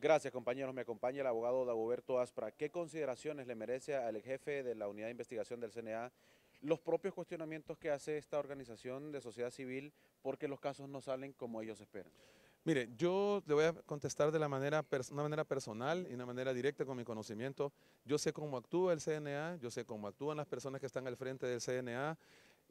Gracias, compañeros. Me acompaña el abogado Dagoberto Aspra. ¿Qué consideraciones le merece al jefe de la unidad de investigación del CNA los propios cuestionamientos que hace esta organización de sociedad civil porque los casos no salen como ellos esperan? Mire, yo le voy a contestar de la manera, una manera personal y una manera directa con mi conocimiento. Yo sé cómo actúa el CNA, yo sé cómo actúan las personas que están al frente del CNA,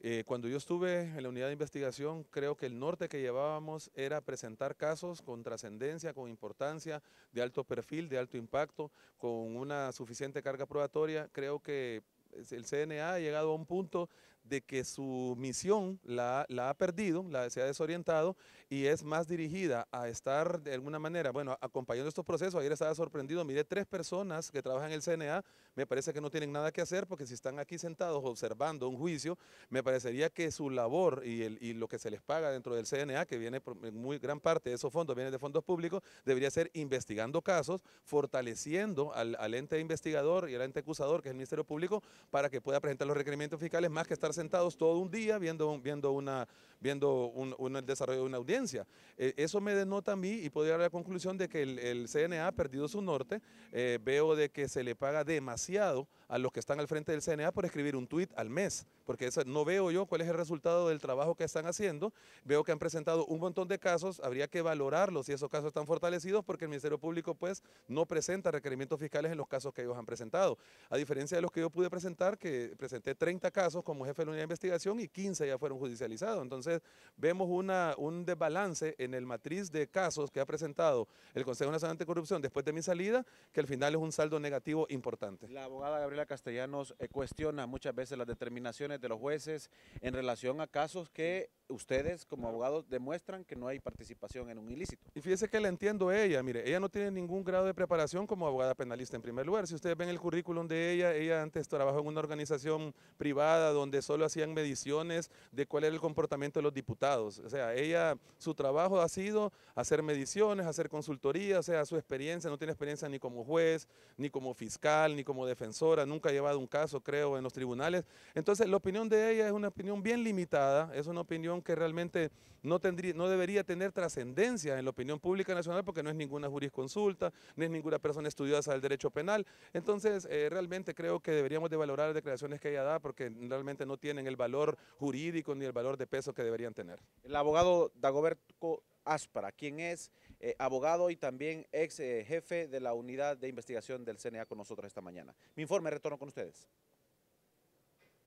eh, cuando yo estuve en la unidad de investigación, creo que el norte que llevábamos era presentar casos con trascendencia, con importancia, de alto perfil, de alto impacto, con una suficiente carga probatoria. Creo que eh, el CNA ha llegado a un punto de que su misión la, ha perdido, la se ha desorientado y es más dirigida a estar de alguna manera, bueno, acompañando estos procesos. Ayer estaba sorprendido, miré tres personas que trabajan en el CNA, me parece que no tienen nada que hacer porque si están aquí sentados observando un juicio, me parecería que su labor y, lo que se les paga dentro del CNA, que viene por, muy gran parte de esos fondos, viene de fondos públicos, debería ser investigando casos, fortaleciendo al, al ente investigador y al ente acusador, que es el Ministerio Público, para que pueda presentar los requerimientos fiscales más que estar sentados todo un día viendo, viendo, una, viendo el desarrollo de una audiencia. Eh, eso me denota a mí y podría dar la conclusión de que el, CNA ha perdido su norte. Eh, veo de que se le paga demasiado a los que están al frente del CNA por escribir un tuit al mes, porque eso, no veo yo cuál es el resultado del trabajo que están haciendo. Veo que han presentado un montón de casos, habría que valorarlos si esos casos están fortalecidos, porque el Ministerio Público pues no presenta requerimientos fiscales en los casos que ellos han presentado. A diferencia de los que yo pude presentar, que presenté 30 casos como jefe unidad de investigación y 15 ya fueron judicializados. Entonces, vemos un desbalance en el matriz de casos que ha presentado el Consejo Nacional de Anticorrupción después de mi salida, que al final es un saldo negativo importante. La abogada Gabriela Castellanos eh, cuestiona muchas veces las determinaciones de los jueces en relación a casos que ustedes como abogados demuestran que no hay participación en un ilícito. Y fíjese que la entiendo ella, mire, ella no tiene ningún grado de preparación como abogada penalista en primer lugar. Si ustedes ven el currículum de ella, ella antes trabajó en una organización privada donde solo hacían mediciones de cuál era el comportamiento de los diputados. O sea, ella, su trabajo ha sido hacer mediciones, hacer consultoría, o sea, su experiencia, no tiene experiencia ni como juez, ni como fiscal, ni como defensora, nunca ha llevado un caso, creo, en los tribunales. Entonces, la opinión de ella es una opinión bien limitada, es una opinión que realmente no, tendría, no debería tener trascendencia en la opinión pública nacional porque no es ninguna jurisconsulta, no es ninguna persona estudiada del derecho penal. Entonces, eh, realmente creo que deberíamos de valorar las declaraciones que ella da porque realmente no tienen el valor jurídico ni el valor de peso que deberían tener. El abogado Dagoberto Aspara, quien es eh, abogado y también ex eh, jefe de la unidad de investigación del CNA con nosotros esta mañana. Mi informe, retorno con ustedes.